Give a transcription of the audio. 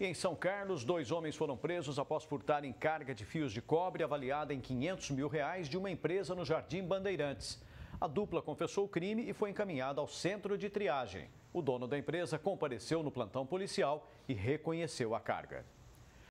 E em São Carlos, dois homens foram presos após furtarem carga de fios de cobre avaliada em 500 mil reais de uma empresa no Jardim Bandeirantes. A dupla confessou o crime e foi encaminhada ao centro de triagem. O dono da empresa compareceu no plantão policial e reconheceu a carga.